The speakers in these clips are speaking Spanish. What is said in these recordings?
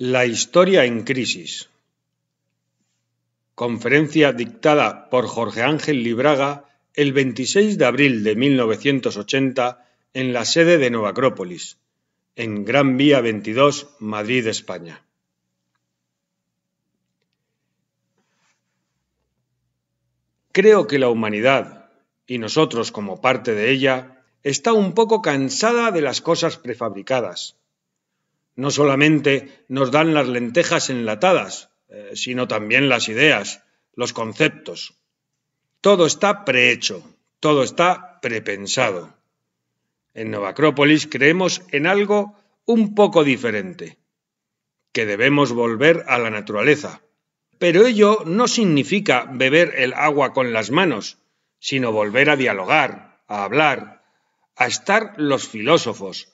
La historia en crisis. Conferencia dictada por Jorge Ángel Libraga el 26 de abril de 1980 en la sede de Nueva Acrópolis, en Gran Vía 22, Madrid, España. Creo que la humanidad, y nosotros como parte de ella, está un poco cansada de las cosas prefabricadas no solamente nos dan las lentejas enlatadas, eh, sino también las ideas, los conceptos. Todo está prehecho, todo está prepensado. En Novacrópolis creemos en algo un poco diferente, que debemos volver a la naturaleza. Pero ello no significa beber el agua con las manos, sino volver a dialogar, a hablar, a estar los filósofos,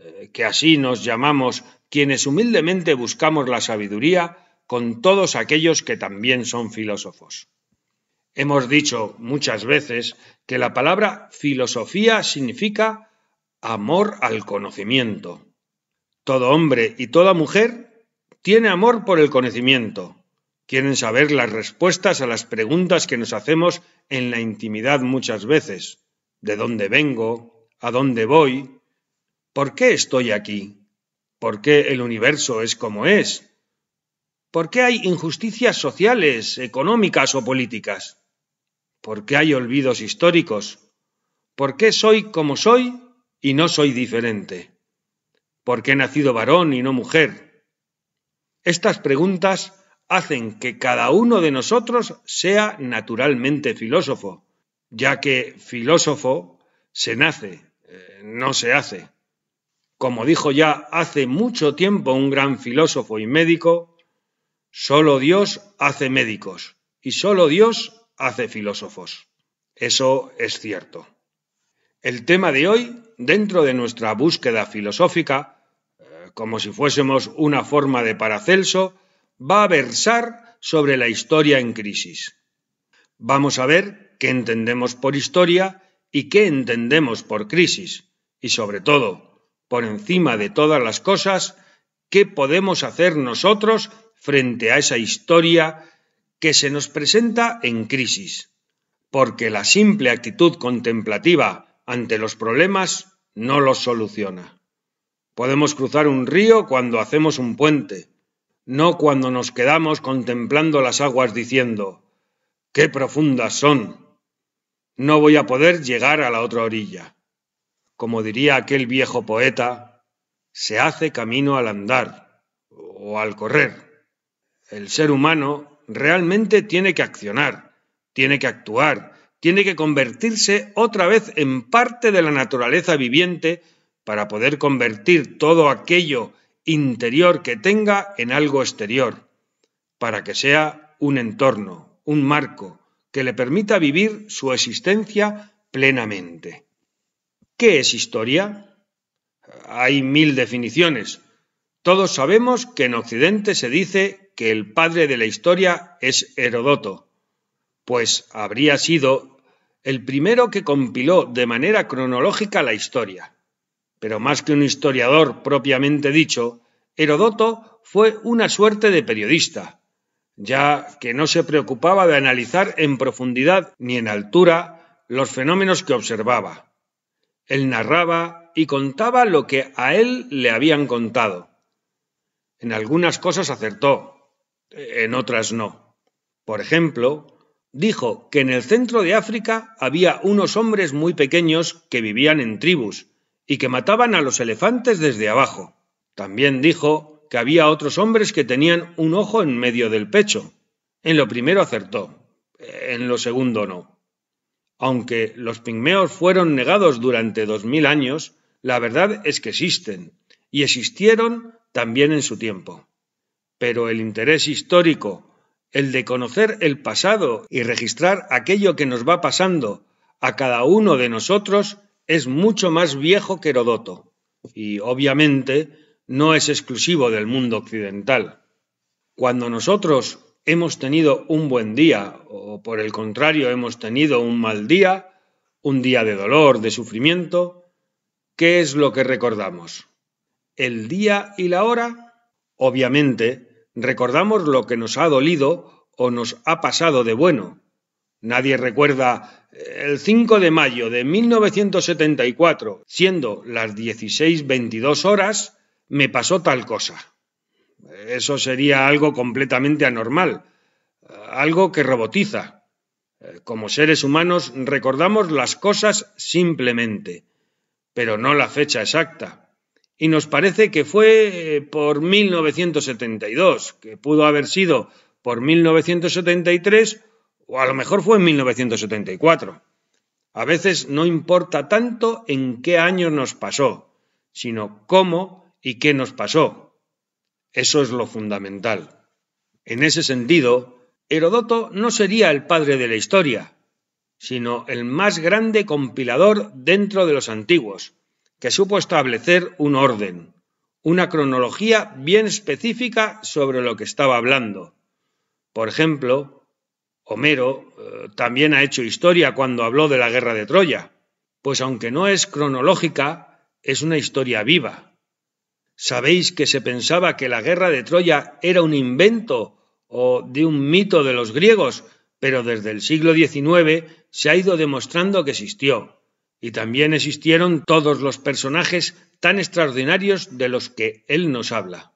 eh, que así nos llamamos quienes humildemente buscamos la sabiduría, con todos aquellos que también son filósofos. Hemos dicho muchas veces que la palabra filosofía significa amor al conocimiento. Todo hombre y toda mujer tiene amor por el conocimiento. Quieren saber las respuestas a las preguntas que nos hacemos en la intimidad muchas veces. ¿De dónde vengo? ¿A dónde voy? ¿Por qué estoy aquí? ¿Por qué el universo es como es? ¿Por qué hay injusticias sociales, económicas o políticas? ¿Por qué hay olvidos históricos? ¿Por qué soy como soy y no soy diferente? ¿Por qué he nacido varón y no mujer? Estas preguntas hacen que cada uno de nosotros sea naturalmente filósofo, ya que filósofo se nace, eh, no se hace. Como dijo ya hace mucho tiempo un gran filósofo y médico, solo Dios hace médicos y solo Dios hace filósofos. Eso es cierto. El tema de hoy, dentro de nuestra búsqueda filosófica, eh, como si fuésemos una forma de Paracelso, va a versar sobre la historia en crisis. Vamos a ver qué entendemos por historia y qué entendemos por crisis, y sobre todo, por encima de todas las cosas, qué podemos hacer nosotros frente a esa historia que se nos presenta en crisis, porque la simple actitud contemplativa ante los problemas no los soluciona. Podemos cruzar un río cuando hacemos un puente, no cuando nos quedamos contemplando las aguas diciendo, qué profundas son, no voy a poder llegar a la otra orilla como diría aquel viejo poeta, se hace camino al andar o al correr. El ser humano realmente tiene que accionar, tiene que actuar, tiene que convertirse otra vez en parte de la naturaleza viviente para poder convertir todo aquello interior que tenga en algo exterior, para que sea un entorno, un marco, que le permita vivir su existencia plenamente. ¿Qué es historia? Hay mil definiciones. Todos sabemos que en Occidente se dice que el padre de la historia es Herodoto, pues habría sido el primero que compiló de manera cronológica la historia. Pero más que un historiador propiamente dicho, Herodoto fue una suerte de periodista, ya que no se preocupaba de analizar en profundidad ni en altura los fenómenos que observaba él narraba y contaba lo que a él le habían contado. En algunas cosas acertó, en otras no. Por ejemplo, dijo que en el centro de África había unos hombres muy pequeños que vivían en tribus y que mataban a los elefantes desde abajo. También dijo que había otros hombres que tenían un ojo en medio del pecho. En lo primero acertó, en lo segundo no. Aunque los pigmeos fueron negados durante dos mil años, la verdad es que existen, y existieron también en su tiempo. Pero el interés histórico, el de conocer el pasado y registrar aquello que nos va pasando a cada uno de nosotros, es mucho más viejo que Herodoto, y obviamente no es exclusivo del mundo occidental. Cuando nosotros hemos tenido un buen día o por el contrario hemos tenido un mal día, un día de dolor, de sufrimiento, ¿qué es lo que recordamos? ¿El día y la hora? Obviamente, recordamos lo que nos ha dolido o nos ha pasado de bueno. Nadie recuerda eh, el 5 de mayo de 1974, siendo las 16.22 horas, me pasó tal cosa. Eso sería algo completamente anormal, algo que robotiza. Eh, como seres humanos recordamos las cosas simplemente, pero no la fecha exacta. Y nos parece que fue eh, por 1972, que pudo haber sido por 1973 o a lo mejor fue en 1974. A veces no importa tanto en qué año nos pasó, sino cómo y qué nos pasó. Eso es lo fundamental. En ese sentido, Heródoto no sería el padre de la historia, sino el más grande compilador dentro de los antiguos, que supo establecer un orden, una cronología bien específica sobre lo que estaba hablando. Por ejemplo, Homero eh, también ha hecho historia cuando habló de la guerra de Troya, pues aunque no es cronológica, es una historia viva. ¿Sabéis que se pensaba que la guerra de Troya era un invento o de un mito de los griegos? Pero desde el siglo XIX se ha ido demostrando que existió. Y también existieron todos los personajes tan extraordinarios de los que él nos habla.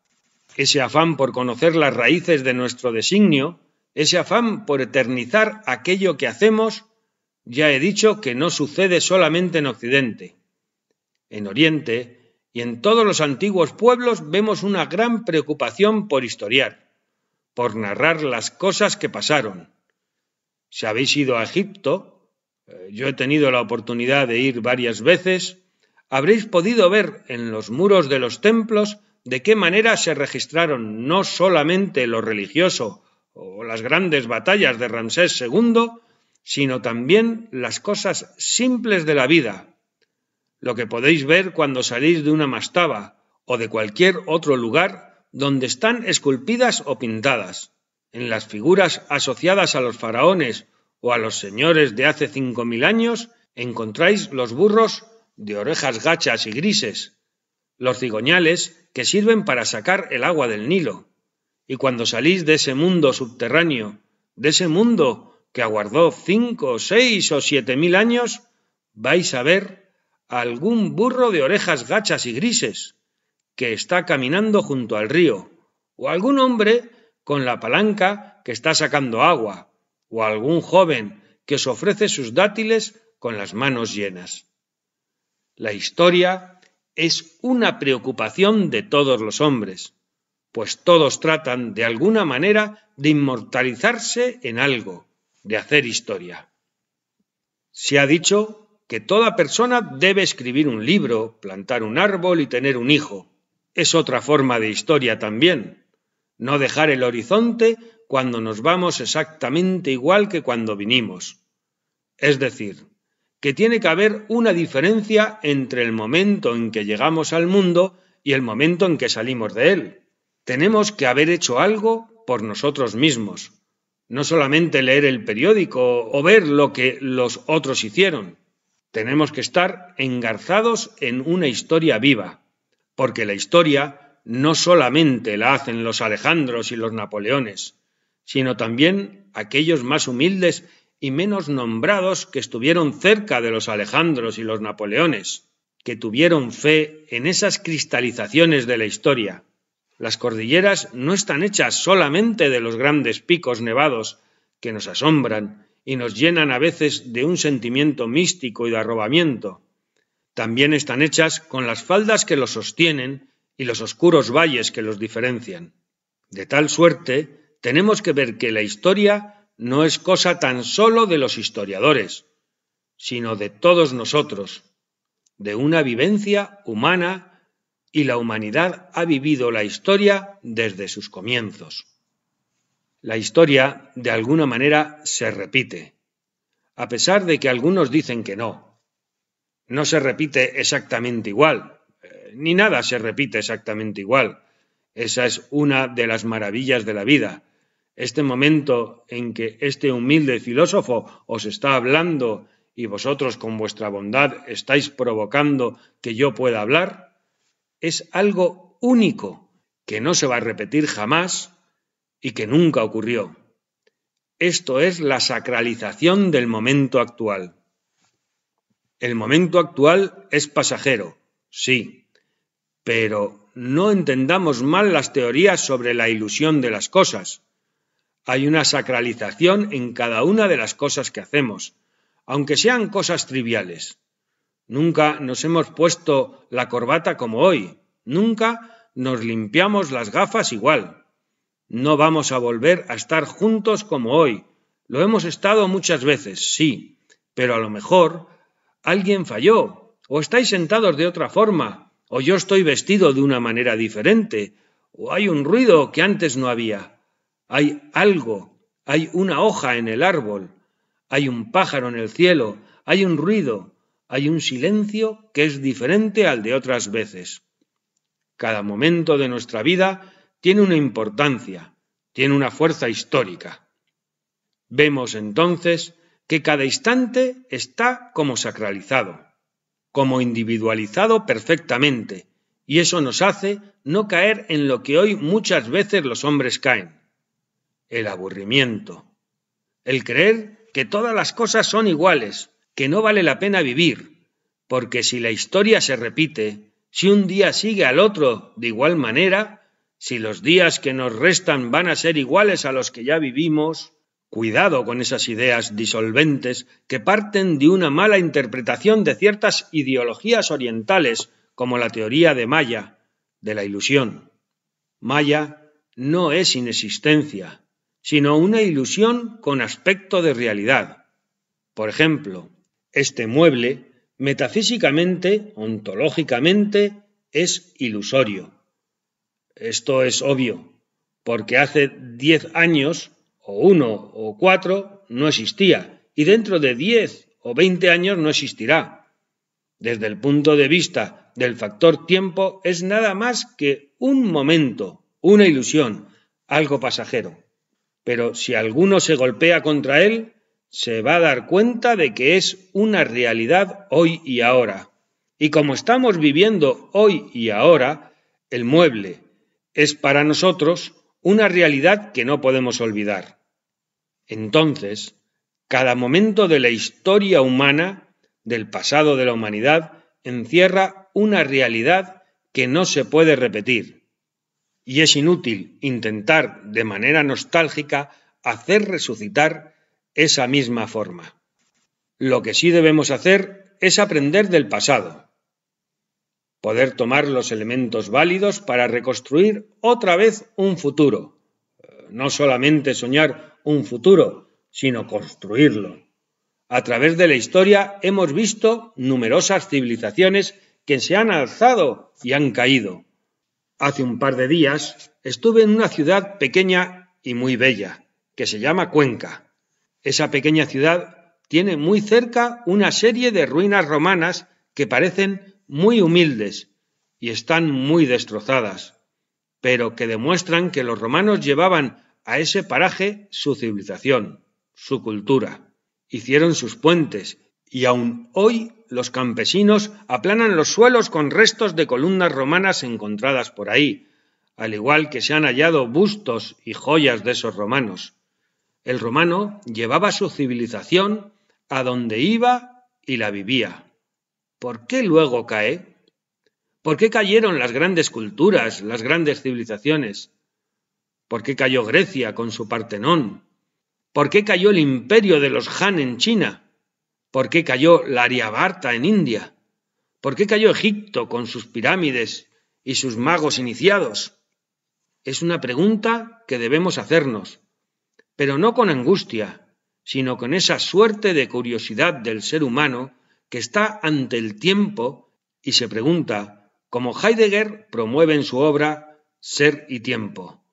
Ese afán por conocer las raíces de nuestro designio, ese afán por eternizar aquello que hacemos, ya he dicho que no sucede solamente en Occidente. En Oriente, y en todos los antiguos pueblos vemos una gran preocupación por historiar, por narrar las cosas que pasaron. Si habéis ido a Egipto, eh, yo he tenido la oportunidad de ir varias veces, habréis podido ver en los muros de los templos de qué manera se registraron no solamente lo religioso o las grandes batallas de Ramsés II, sino también las cosas simples de la vida, lo que podéis ver cuando salís de una mastaba o de cualquier otro lugar donde están esculpidas o pintadas. En las figuras asociadas a los faraones o a los señores de hace cinco mil años encontráis los burros de orejas gachas y grises, los cigoñales que sirven para sacar el agua del Nilo. Y cuando salís de ese mundo subterráneo, de ese mundo que aguardó cinco, seis o siete mil años, vais a ver algún burro de orejas gachas y grises que está caminando junto al río, o algún hombre con la palanca que está sacando agua, o algún joven que se ofrece sus dátiles con las manos llenas. La historia es una preocupación de todos los hombres, pues todos tratan de alguna manera de inmortalizarse en algo, de hacer historia. Se ha dicho que toda persona debe escribir un libro, plantar un árbol y tener un hijo. Es otra forma de historia también. No dejar el horizonte cuando nos vamos exactamente igual que cuando vinimos. Es decir, que tiene que haber una diferencia entre el momento en que llegamos al mundo y el momento en que salimos de él. Tenemos que haber hecho algo por nosotros mismos, no solamente leer el periódico o ver lo que los otros hicieron. Tenemos que estar engarzados en una historia viva, porque la historia no solamente la hacen los Alejandros y los Napoleones, sino también aquellos más humildes y menos nombrados que estuvieron cerca de los Alejandros y los Napoleones, que tuvieron fe en esas cristalizaciones de la historia. Las cordilleras no están hechas solamente de los grandes picos nevados que nos asombran y nos llenan a veces de un sentimiento místico y de arrobamiento. También están hechas con las faldas que los sostienen y los oscuros valles que los diferencian. De tal suerte, tenemos que ver que la historia no es cosa tan solo de los historiadores, sino de todos nosotros, de una vivencia humana y la humanidad ha vivido la historia desde sus comienzos. La historia, de alguna manera, se repite, a pesar de que algunos dicen que no. No se repite exactamente igual, eh, ni nada se repite exactamente igual. Esa es una de las maravillas de la vida. Este momento en que este humilde filósofo os está hablando y vosotros con vuestra bondad estáis provocando que yo pueda hablar, es algo único que no se va a repetir jamás y que nunca ocurrió. Esto es la sacralización del momento actual. El momento actual es pasajero, sí, pero no entendamos mal las teorías sobre la ilusión de las cosas. Hay una sacralización en cada una de las cosas que hacemos, aunque sean cosas triviales. Nunca nos hemos puesto la corbata como hoy, nunca nos limpiamos las gafas igual. No vamos a volver a estar juntos como hoy. Lo hemos estado muchas veces, sí, pero a lo mejor alguien falló, o estáis sentados de otra forma, o yo estoy vestido de una manera diferente, o hay un ruido que antes no había. Hay algo, hay una hoja en el árbol, hay un pájaro en el cielo, hay un ruido, hay un silencio que es diferente al de otras veces. Cada momento de nuestra vida tiene una importancia, tiene una fuerza histórica. Vemos entonces que cada instante está como sacralizado, como individualizado perfectamente, y eso nos hace no caer en lo que hoy muchas veces los hombres caen, el aburrimiento, el creer que todas las cosas son iguales, que no vale la pena vivir, porque si la historia se repite, si un día sigue al otro de igual manera, si los días que nos restan van a ser iguales a los que ya vivimos, cuidado con esas ideas disolventes que parten de una mala interpretación de ciertas ideologías orientales, como la teoría de Maya, de la ilusión. Maya no es inexistencia, sino una ilusión con aspecto de realidad. Por ejemplo, este mueble, metafísicamente, ontológicamente, es ilusorio. Esto es obvio, porque hace diez años, o uno o cuatro, no existía, y dentro de diez o veinte años no existirá. Desde el punto de vista del factor tiempo, es nada más que un momento, una ilusión, algo pasajero. Pero si alguno se golpea contra él, se va a dar cuenta de que es una realidad hoy y ahora. Y como estamos viviendo hoy y ahora, el mueble, es para nosotros una realidad que no podemos olvidar. Entonces, cada momento de la historia humana, del pasado de la humanidad, encierra una realidad que no se puede repetir. Y es inútil intentar de manera nostálgica hacer resucitar esa misma forma. Lo que sí debemos hacer es aprender del pasado, poder tomar los elementos válidos para reconstruir otra vez un futuro. Eh, no solamente soñar un futuro, sino construirlo. A través de la historia hemos visto numerosas civilizaciones que se han alzado y han caído. Hace un par de días estuve en una ciudad pequeña y muy bella, que se llama Cuenca. Esa pequeña ciudad tiene muy cerca una serie de ruinas romanas que parecen muy humildes y están muy destrozadas, pero que demuestran que los romanos llevaban a ese paraje su civilización, su cultura. Hicieron sus puentes y aún hoy los campesinos aplanan los suelos con restos de columnas romanas encontradas por ahí, al igual que se han hallado bustos y joyas de esos romanos. El romano llevaba su civilización a donde iba y la vivía. ¿por qué luego cae? ¿Por qué cayeron las grandes culturas, las grandes civilizaciones? ¿Por qué cayó Grecia con su Partenón? ¿Por qué cayó el imperio de los Han en China? ¿Por qué cayó la Ariabarta en India? ¿Por qué cayó Egipto con sus pirámides y sus magos iniciados? Es una pregunta que debemos hacernos, pero no con angustia, sino con esa suerte de curiosidad del ser humano que está ante el tiempo y se pregunta, como Heidegger promueve en su obra Ser y Tiempo,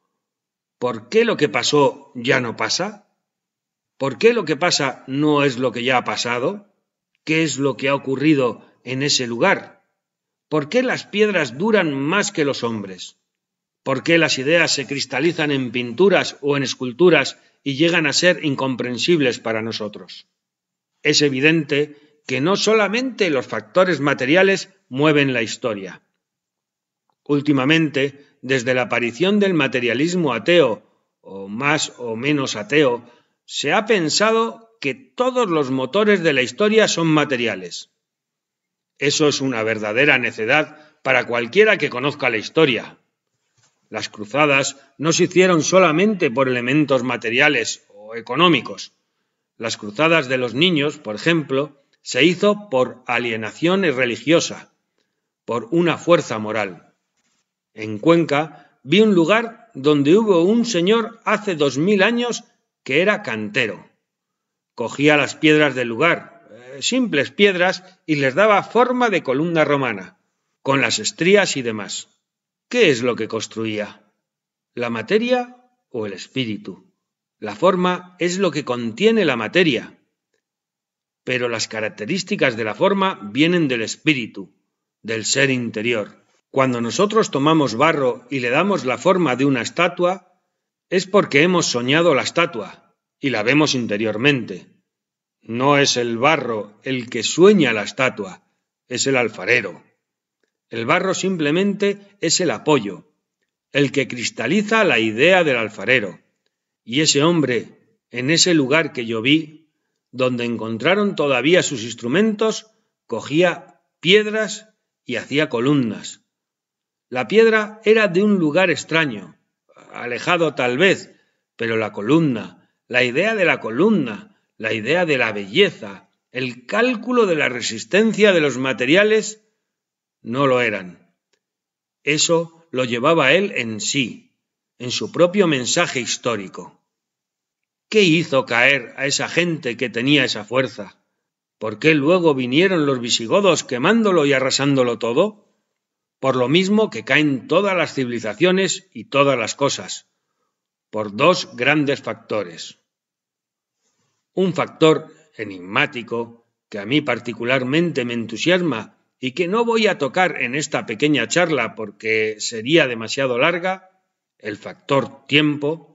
¿por qué lo que pasó ya no pasa? ¿Por qué lo que pasa no es lo que ya ha pasado? ¿Qué es lo que ha ocurrido en ese lugar? ¿Por qué las piedras duran más que los hombres? ¿Por qué las ideas se cristalizan en pinturas o en esculturas y llegan a ser incomprensibles para nosotros? Es evidente que no solamente los factores materiales mueven la historia. Últimamente, desde la aparición del materialismo ateo, o más o menos ateo, se ha pensado que todos los motores de la historia son materiales. Eso es una verdadera necedad para cualquiera que conozca la historia. Las cruzadas no se hicieron solamente por elementos materiales o económicos. Las cruzadas de los niños, por ejemplo, se hizo por alienación religiosa, por una fuerza moral. En Cuenca vi un lugar donde hubo un señor hace dos mil años que era cantero. Cogía las piedras del lugar, eh, simples piedras, y les daba forma de columna romana, con las estrías y demás. ¿Qué es lo que construía? ¿La materia o el espíritu? La forma es lo que contiene la materia, pero las características de la forma vienen del espíritu, del ser interior. Cuando nosotros tomamos barro y le damos la forma de una estatua, es porque hemos soñado la estatua y la vemos interiormente. No es el barro el que sueña la estatua, es el alfarero. El barro simplemente es el apoyo, el que cristaliza la idea del alfarero. Y ese hombre, en ese lugar que yo vi, donde encontraron todavía sus instrumentos, cogía piedras y hacía columnas. La piedra era de un lugar extraño, alejado tal vez, pero la columna, la idea de la columna, la idea de la belleza, el cálculo de la resistencia de los materiales, no lo eran. Eso lo llevaba él en sí, en su propio mensaje histórico. ¿Qué hizo caer a esa gente que tenía esa fuerza? ¿Por qué luego vinieron los visigodos quemándolo y arrasándolo todo? Por lo mismo que caen todas las civilizaciones y todas las cosas, por dos grandes factores. Un factor enigmático que a mí particularmente me entusiasma y que no voy a tocar en esta pequeña charla porque sería demasiado larga, el factor tiempo,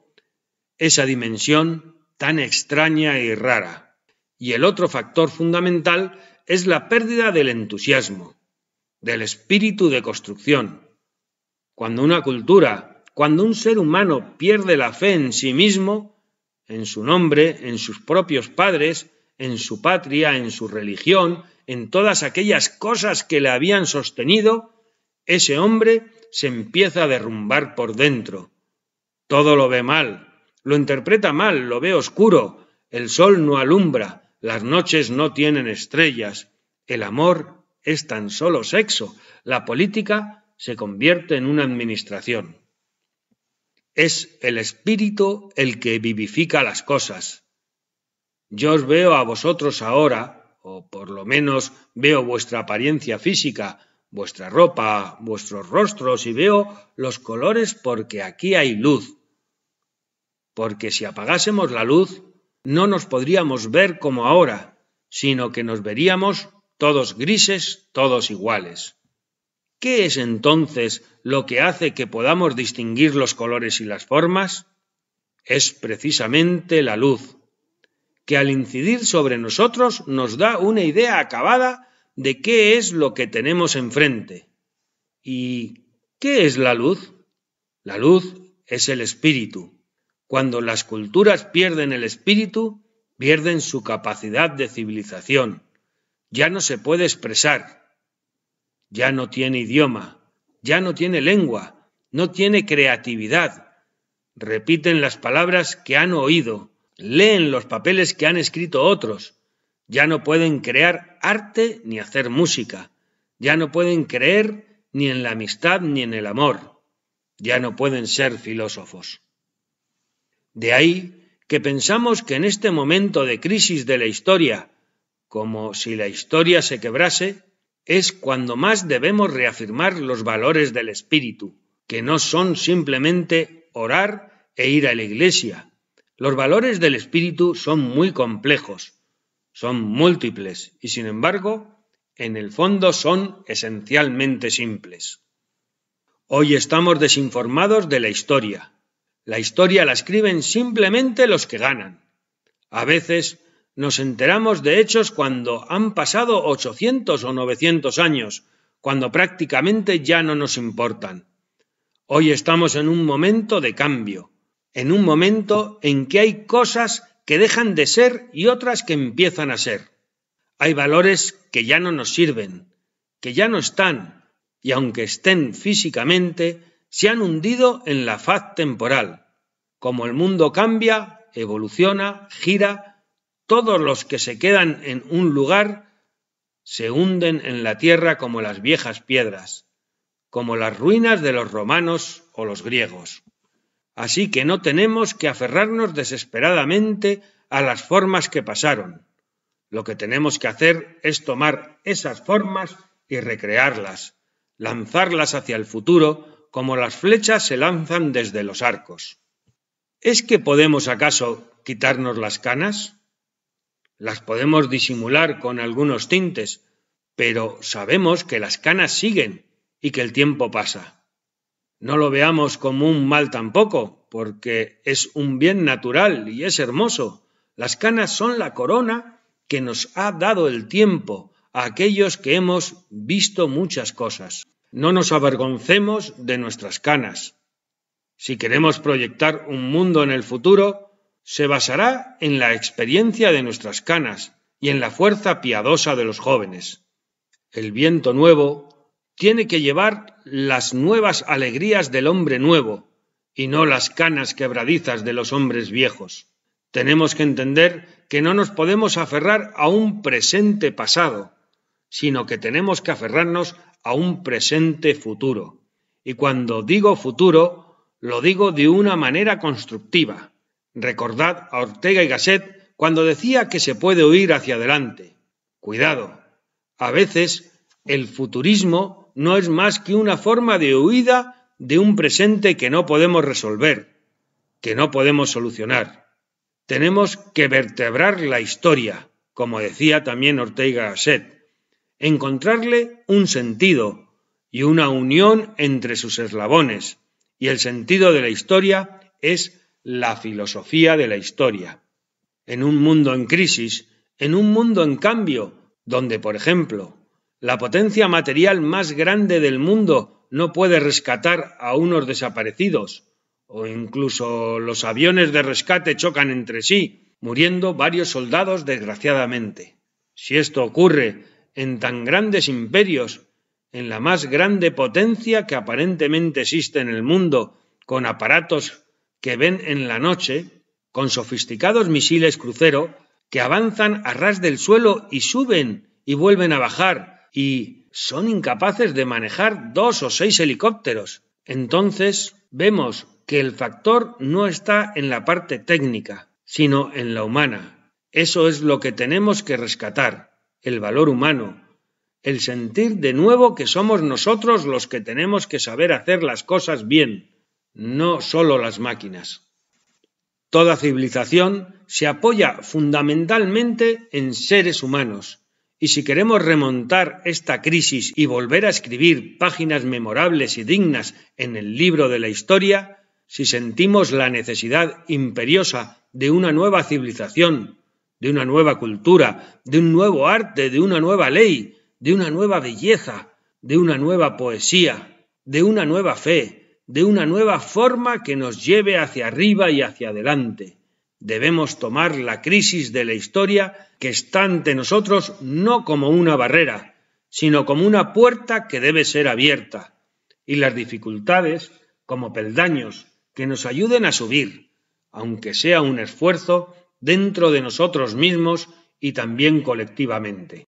esa dimensión tan extraña y rara. Y el otro factor fundamental es la pérdida del entusiasmo, del espíritu de construcción. Cuando una cultura, cuando un ser humano pierde la fe en sí mismo, en su nombre, en sus propios padres, en su patria, en su religión, en todas aquellas cosas que le habían sostenido, ese hombre se empieza a derrumbar por dentro. Todo lo ve mal, lo interpreta mal, lo ve oscuro. El sol no alumbra, las noches no tienen estrellas. El amor es tan solo sexo. La política se convierte en una administración. Es el espíritu el que vivifica las cosas. Yo os veo a vosotros ahora, o por lo menos veo vuestra apariencia física, vuestra ropa, vuestros rostros y veo los colores porque aquí hay luz porque si apagásemos la luz, no nos podríamos ver como ahora, sino que nos veríamos todos grises, todos iguales. ¿Qué es entonces lo que hace que podamos distinguir los colores y las formas? Es precisamente la luz, que al incidir sobre nosotros nos da una idea acabada de qué es lo que tenemos enfrente. ¿Y qué es la luz? La luz es el espíritu, cuando las culturas pierden el espíritu, pierden su capacidad de civilización. Ya no se puede expresar. Ya no tiene idioma. Ya no tiene lengua. No tiene creatividad. Repiten las palabras que han oído. Leen los papeles que han escrito otros. Ya no pueden crear arte ni hacer música. Ya no pueden creer ni en la amistad ni en el amor. Ya no pueden ser filósofos. De ahí que pensamos que en este momento de crisis de la historia, como si la historia se quebrase, es cuando más debemos reafirmar los valores del espíritu, que no son simplemente orar e ir a la iglesia. Los valores del espíritu son muy complejos, son múltiples y sin embargo, en el fondo son esencialmente simples. Hoy estamos desinformados de la historia, la historia la escriben simplemente los que ganan. A veces nos enteramos de hechos cuando han pasado 800 o 900 años, cuando prácticamente ya no nos importan. Hoy estamos en un momento de cambio, en un momento en que hay cosas que dejan de ser y otras que empiezan a ser. Hay valores que ya no nos sirven, que ya no están, y aunque estén físicamente, se han hundido en la faz temporal. Como el mundo cambia, evoluciona, gira, todos los que se quedan en un lugar se hunden en la tierra como las viejas piedras, como las ruinas de los romanos o los griegos. Así que no tenemos que aferrarnos desesperadamente a las formas que pasaron. Lo que tenemos que hacer es tomar esas formas y recrearlas, lanzarlas hacia el futuro, como las flechas se lanzan desde los arcos. ¿Es que podemos acaso quitarnos las canas? Las podemos disimular con algunos tintes, pero sabemos que las canas siguen y que el tiempo pasa. No lo veamos como un mal tampoco, porque es un bien natural y es hermoso. Las canas son la corona que nos ha dado el tiempo a aquellos que hemos visto muchas cosas. No nos avergoncemos de nuestras canas. Si queremos proyectar un mundo en el futuro, se basará en la experiencia de nuestras canas y en la fuerza piadosa de los jóvenes. El viento nuevo tiene que llevar las nuevas alegrías del hombre nuevo y no las canas quebradizas de los hombres viejos. Tenemos que entender que no nos podemos aferrar a un presente pasado, sino que tenemos que aferrarnos a un presente futuro. Y cuando digo futuro, lo digo de una manera constructiva. Recordad a Ortega y Gasset cuando decía que se puede huir hacia adelante. Cuidado, a veces el futurismo no es más que una forma de huida de un presente que no podemos resolver, que no podemos solucionar. Tenemos que vertebrar la historia, como decía también Ortega y Gasset encontrarle un sentido y una unión entre sus eslabones, y el sentido de la historia es la filosofía de la historia. En un mundo en crisis, en un mundo en cambio, donde, por ejemplo, la potencia material más grande del mundo no puede rescatar a unos desaparecidos, o incluso los aviones de rescate chocan entre sí, muriendo varios soldados desgraciadamente. Si esto ocurre en tan grandes imperios, en la más grande potencia que aparentemente existe en el mundo, con aparatos que ven en la noche, con sofisticados misiles crucero que avanzan a ras del suelo y suben y vuelven a bajar y son incapaces de manejar dos o seis helicópteros. Entonces vemos que el factor no está en la parte técnica, sino en la humana. Eso es lo que tenemos que rescatar el valor humano, el sentir de nuevo que somos nosotros los que tenemos que saber hacer las cosas bien, no solo las máquinas. Toda civilización se apoya fundamentalmente en seres humanos, y si queremos remontar esta crisis y volver a escribir páginas memorables y dignas en el libro de la historia, si sentimos la necesidad imperiosa de una nueva civilización de una nueva cultura, de un nuevo arte, de una nueva ley, de una nueva belleza, de una nueva poesía, de una nueva fe, de una nueva forma que nos lleve hacia arriba y hacia adelante. Debemos tomar la crisis de la historia que está ante nosotros no como una barrera, sino como una puerta que debe ser abierta, y las dificultades como peldaños que nos ayuden a subir, aunque sea un esfuerzo dentro de nosotros mismos y también colectivamente.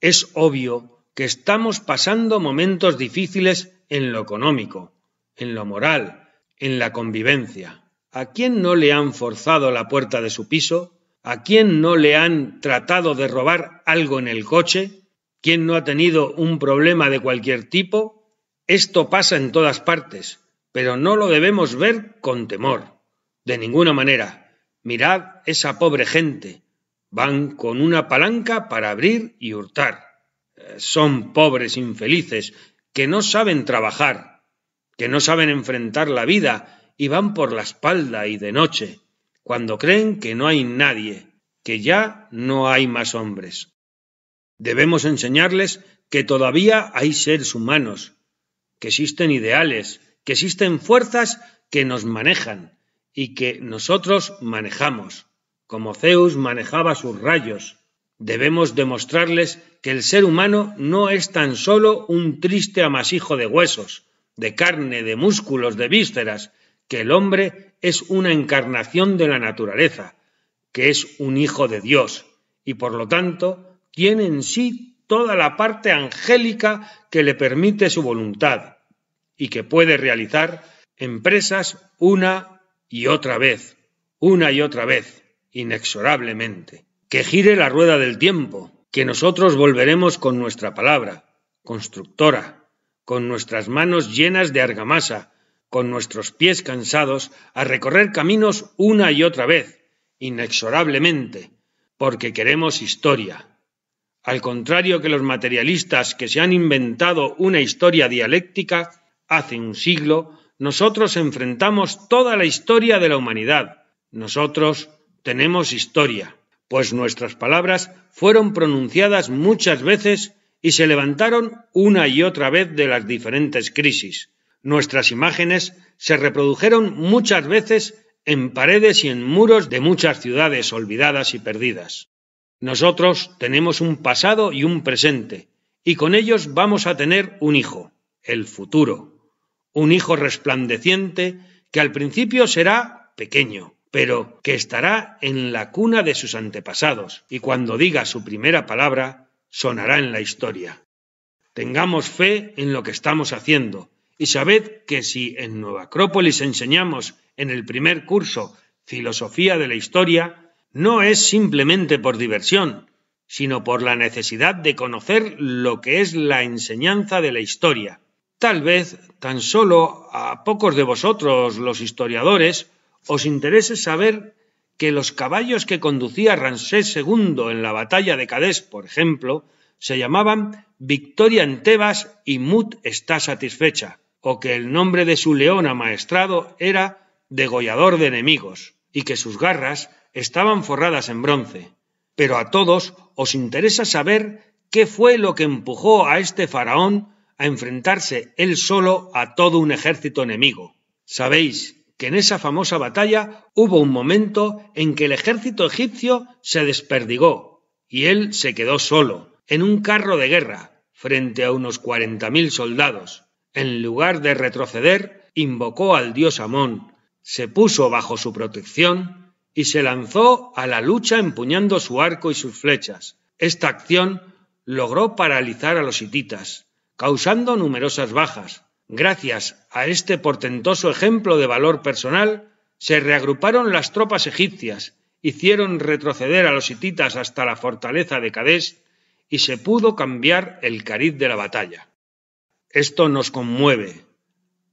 Es obvio que estamos pasando momentos difíciles en lo económico, en lo moral, en la convivencia. ¿A quién no le han forzado la puerta de su piso? ¿A quién no le han tratado de robar algo en el coche? ¿Quién no ha tenido un problema de cualquier tipo? Esto pasa en todas partes, pero no lo debemos ver con temor. De ninguna manera. Mirad esa pobre gente. Van con una palanca para abrir y hurtar. Eh, son pobres infelices que no saben trabajar, que no saben enfrentar la vida y van por la espalda y de noche, cuando creen que no hay nadie, que ya no hay más hombres. Debemos enseñarles que todavía hay seres humanos, que existen ideales, que existen fuerzas que nos manejan, y que nosotros manejamos, como Zeus manejaba sus rayos. Debemos demostrarles que el ser humano no es tan solo un triste amasijo de huesos, de carne, de músculos, de vísceras, que el hombre es una encarnación de la naturaleza, que es un hijo de Dios, y por lo tanto tiene en sí toda la parte angélica que le permite su voluntad, y que puede realizar empresas una y otra vez, una y otra vez, inexorablemente. Que gire la rueda del tiempo, que nosotros volveremos con nuestra palabra, constructora, con nuestras manos llenas de argamasa, con nuestros pies cansados, a recorrer caminos una y otra vez, inexorablemente, porque queremos historia. Al contrario que los materialistas que se han inventado una historia dialéctica, hace un siglo nosotros enfrentamos toda la historia de la humanidad. Nosotros tenemos historia, pues nuestras palabras fueron pronunciadas muchas veces y se levantaron una y otra vez de las diferentes crisis. Nuestras imágenes se reprodujeron muchas veces en paredes y en muros de muchas ciudades olvidadas y perdidas. Nosotros tenemos un pasado y un presente, y con ellos vamos a tener un hijo, el futuro un hijo resplandeciente que al principio será pequeño, pero que estará en la cuna de sus antepasados, y cuando diga su primera palabra, sonará en la historia. Tengamos fe en lo que estamos haciendo, y sabed que si en Nueva Acrópolis enseñamos en el primer curso Filosofía de la Historia, no es simplemente por diversión, sino por la necesidad de conocer lo que es la enseñanza de la historia, Tal vez tan solo a pocos de vosotros, los historiadores, os interese saber que los caballos que conducía Ramsés II en la batalla de Cadés, por ejemplo, se llamaban Victoria en Tebas y Mut está satisfecha, o que el nombre de su león amaestrado era Degollador de enemigos, y que sus garras estaban forradas en bronce. Pero a todos os interesa saber qué fue lo que empujó a este faraón a enfrentarse él solo a todo un ejército enemigo. Sabéis que en esa famosa batalla hubo un momento en que el ejército egipcio se desperdigó y él se quedó solo, en un carro de guerra, frente a unos cuarenta mil soldados. En lugar de retroceder, invocó al dios Amón, se puso bajo su protección y se lanzó a la lucha empuñando su arco y sus flechas. Esta acción logró paralizar a los hititas, causando numerosas bajas. Gracias a este portentoso ejemplo de valor personal, se reagruparon las tropas egipcias, hicieron retroceder a los hititas hasta la fortaleza de Cadés y se pudo cambiar el cariz de la batalla. Esto nos conmueve,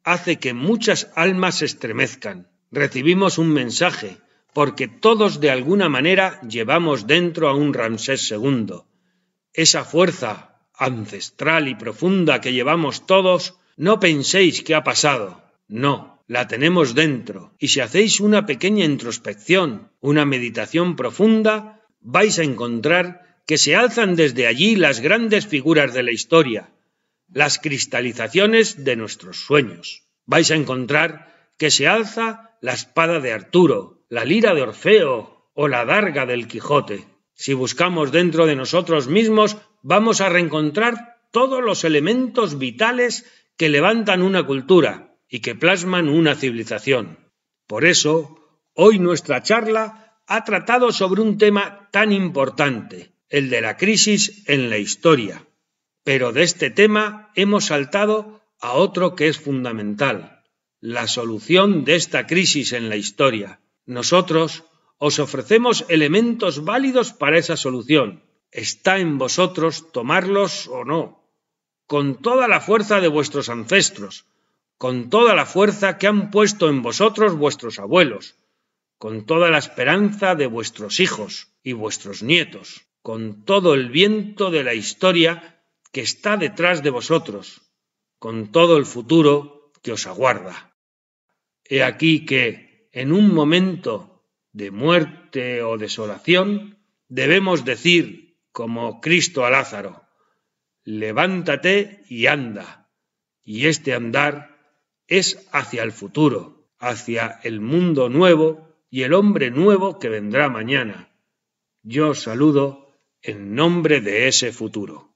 hace que muchas almas se estremezcan. Recibimos un mensaje, porque todos de alguna manera llevamos dentro a un Ramsés II. Esa fuerza, ancestral y profunda que llevamos todos, no penséis que ha pasado. No, la tenemos dentro. Y si hacéis una pequeña introspección, una meditación profunda, vais a encontrar que se alzan desde allí las grandes figuras de la historia, las cristalizaciones de nuestros sueños. Vais a encontrar que se alza la espada de Arturo, la lira de Orfeo o la darga del Quijote. Si buscamos dentro de nosotros mismos, vamos a reencontrar todos los elementos vitales que levantan una cultura y que plasman una civilización. Por eso, hoy nuestra charla ha tratado sobre un tema tan importante, el de la crisis en la historia. Pero de este tema hemos saltado a otro que es fundamental, la solución de esta crisis en la historia. Nosotros os ofrecemos elementos válidos para esa solución está en vosotros tomarlos o no, con toda la fuerza de vuestros ancestros, con toda la fuerza que han puesto en vosotros vuestros abuelos, con toda la esperanza de vuestros hijos y vuestros nietos, con todo el viento de la historia que está detrás de vosotros, con todo el futuro que os aguarda. He aquí que, en un momento de muerte o desolación, debemos decir como Cristo a Lázaro, levántate y anda. Y este andar es hacia el futuro, hacia el mundo nuevo y el hombre nuevo que vendrá mañana. Yo saludo en nombre de ese futuro.